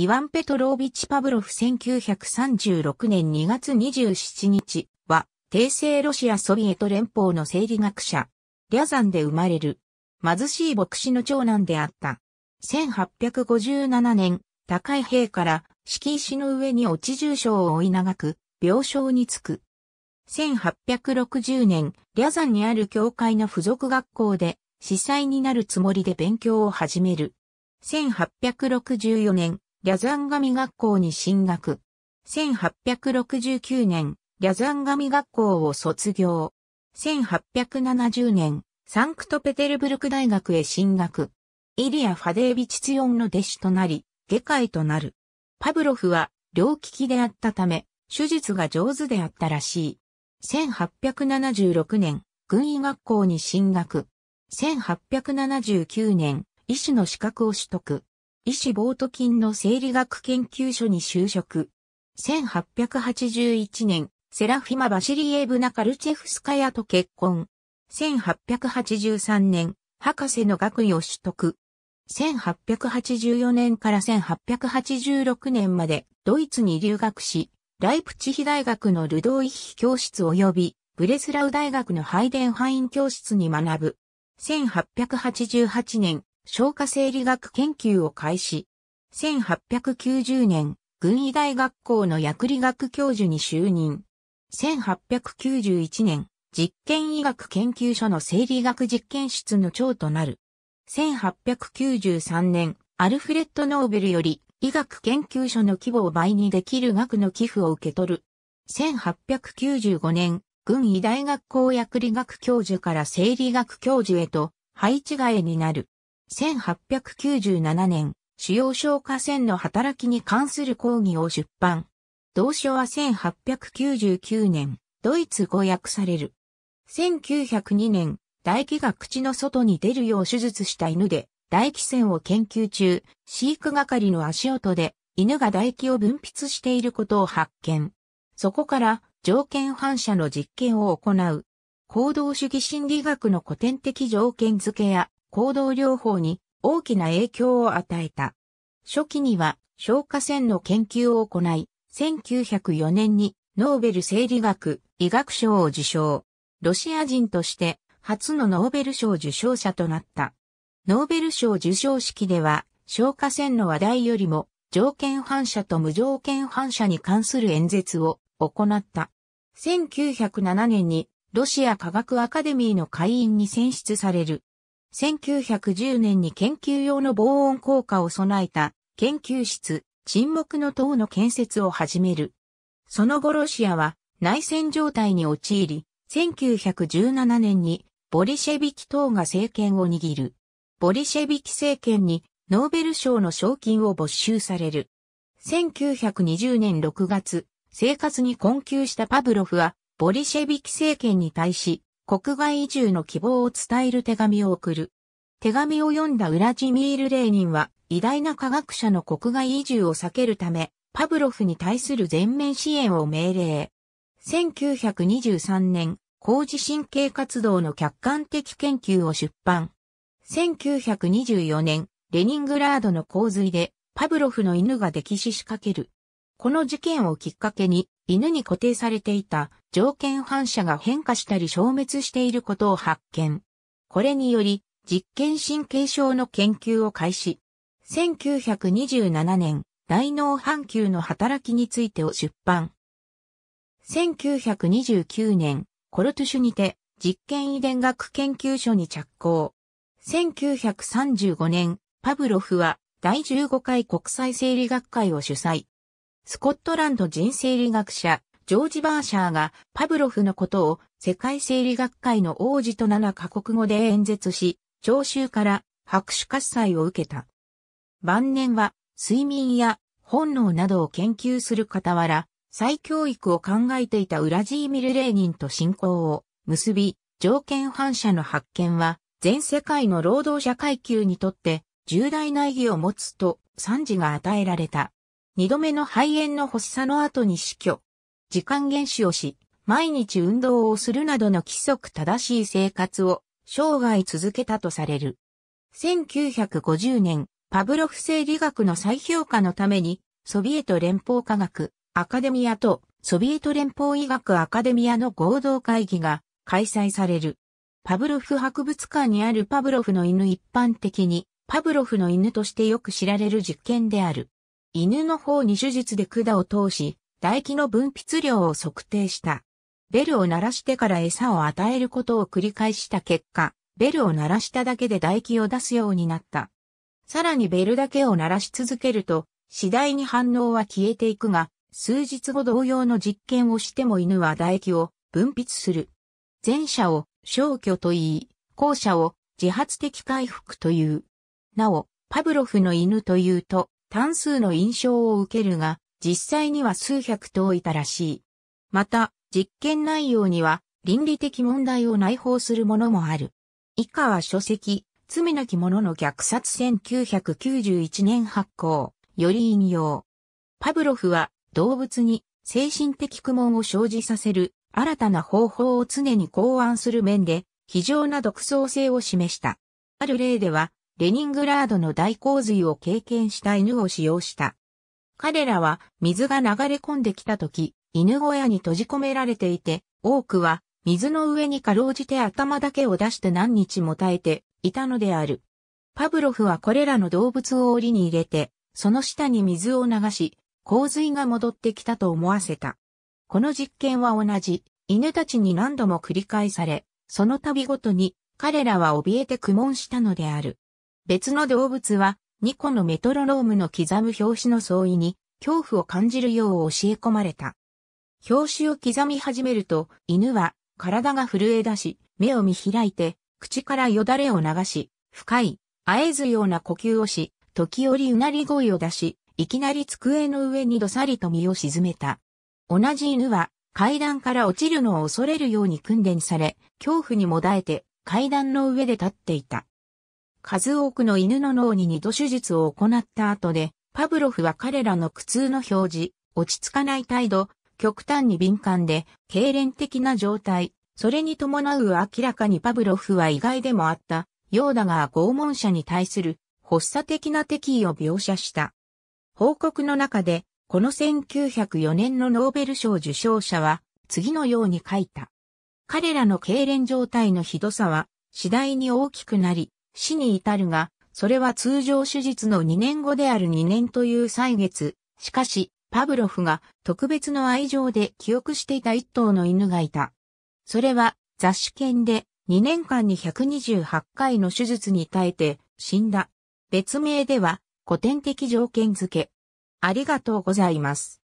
イワン・ペトロービチ・パブロフ1936年2月27日は、帝政ロシアソビエト連邦の生理学者、リャザンで生まれる、貧しい牧師の長男であった。1857年、高い兵から敷石の上に落ち重所を追い長く、病床につく。1860年、リャザンにある教会の付属学校で、司祭になるつもりで勉強を始める。1864年、リャザンガミ学校に進学。1869年、リャザンガミ学校を卒業。1870年、サンクトペテルブルク大学へ進学。イリア・ファデービチツヨンの弟子となり、下界となる。パブロフは、両利きであったため、手術が上手であったらしい。1876年、軍医学校に進学。1879年、医師の資格を取得。医師ボート菌の生理学研究所に就職。1881年、セラフィマ・バシリエーブナ・カルチェフスカヤと結婚。1883年、博士の学位を取得。1884年から1886年までドイツに留学し、ライプチヒ大学のルドーイヒ教室及びブレスラウ大学のハイデンハイン教室に学ぶ。1888年、消化生理学研究を開始。1890年、軍医大学校の薬理学教授に就任。1891年、実験医学研究所の生理学実験室の長となる。1893年、アルフレッド・ノーベルより医学研究所の規模を倍にできる額の寄付を受け取る。1895年、軍医大学校薬理学教授から生理学教授へと配置替えになる。1897年、主要消化腺の働きに関する講義を出版。同書は1899年、ドイツ語訳される。1902年、唾液が口の外に出るよう手術した犬で、唾液腺を研究中、飼育係の足音で、犬が唾液を分泌していることを発見。そこから、条件反射の実験を行う。行動主義心理学の古典的条件付けや行動療法に大きな影響を与えた。初期には消化腺の研究を行い、1904年にノーベル生理学医学賞を受賞。ロシア人として初のノーベル賞受賞者となった。ノーベル賞受賞式では消化腺の話題よりも条件反射と無条件反射に関する演説を行った。1907年にロシア科学アカデミーの会員に選出される。1910年に研究用の防音効果を備えた研究室、沈黙の塔の建設を始める。その後ロシアは内戦状態に陥り、1917年にボリシェビキ党が政権を握る。ボリシェビキ政権にノーベル賞の賞金を没収される。1920年6月、生活に困窮したパブロフはボリシェビキ政権に対し国外移住の希望を伝える手紙を送る。手紙を読んだウラジミール・レーニンは、偉大な科学者の国外移住を避けるため、パブロフに対する全面支援を命令。1923年、工事神経活動の客観的研究を出版。1924年、レニングラードの洪水で、パブロフの犬が溺死しかける。この事件をきっかけに、犬に固定されていた条件反射が変化したり消滅していることを発見。これにより、実験神経症の研究を開始。1927年、大脳半球の働きについてを出版。1929年、コルトゥシュにて、実験遺伝学研究所に着工。1935年、パブロフは第15回国際生理学会を主催。スコットランド人生理学者、ジョージ・バーシャーがパブロフのことを世界生理学会の王子と7カ国語で演説し、聴衆から拍手喝采を受けた。晩年は睡眠や本能などを研究する傍ら、再教育を考えていたウラジーミル・レーニンと信仰を結び、条件反射の発見は全世界の労働者階級にとって重大な意義を持つと賛辞が与えられた。二度目の肺炎の発作の後に死去。時間厳守をし、毎日運動をするなどの規則正しい生活を生涯続けたとされる。1950年、パブロフ生理学の再評価のために、ソビエト連邦科学アカデミアとソビエト連邦医学アカデミアの合同会議が開催される。パブロフ博物館にあるパブロフの犬一般的に、パブロフの犬としてよく知られる実験である。犬の方に手術で管を通し、唾液の分泌量を測定した。ベルを鳴らしてから餌を与えることを繰り返した結果、ベルを鳴らしただけで唾液を出すようになった。さらにベルだけを鳴らし続けると、次第に反応は消えていくが、数日後同様の実験をしても犬は唾液を分泌する。前者を消去と言い、後者を自発的回復という。なお、パブロフの犬というと、単数の印象を受けるが、実際には数百頭いたらしい。また、実験内容には倫理的問題を内包するものもある。以下は書籍、罪なき者の虐殺1991年発行、より引用。パブロフは動物に精神的苦悶を生じさせる新たな方法を常に考案する面で非常な独創性を示した。ある例では、レニングラードの大洪水を経験した犬を使用した。彼らは水が流れ込んできた時、犬小屋に閉じ込められていて、多くは水の上にかろうじて頭だけを出して何日も耐えていたのである。パブロフはこれらの動物を檻に入れて、その下に水を流し、洪水が戻ってきたと思わせた。この実験は同じ、犬たちに何度も繰り返され、その度ごとに彼らは怯えて苦悶したのである。別の動物は二個のメトロノームの刻む表紙の相違に恐怖を感じるよう教え込まれた。表紙を刻み始めると、犬は体が震え出し、目を見開いて、口からよだれを流し、深い、あえずような呼吸をし、時折うなり声を出し、いきなり机の上にどさりと身を沈めた。同じ犬は階段から落ちるのを恐れるように訓練され、恐怖にもだえて階段の上で立っていた。数多くの犬の脳に二度手術を行った後で、パブロフは彼らの苦痛の表示、落ち着かない態度、極端に敏感で、痙攣的な状態、それに伴う明らかにパブロフは意外でもあった、ようだが拷問者に対する発作的な敵意を描写した。報告の中で、この1904年のノーベル賞受賞者は、次のように書いた。彼らの痙攣状態のひどさは、次第に大きくなり、死に至るが、それは通常手術の2年後である2年という歳月。しかし、パブロフが特別の愛情で記憶していた一頭の犬がいた。それは雑誌犬で2年間に128回の手術に耐えて死んだ。別名では古典的条件付け。ありがとうございます。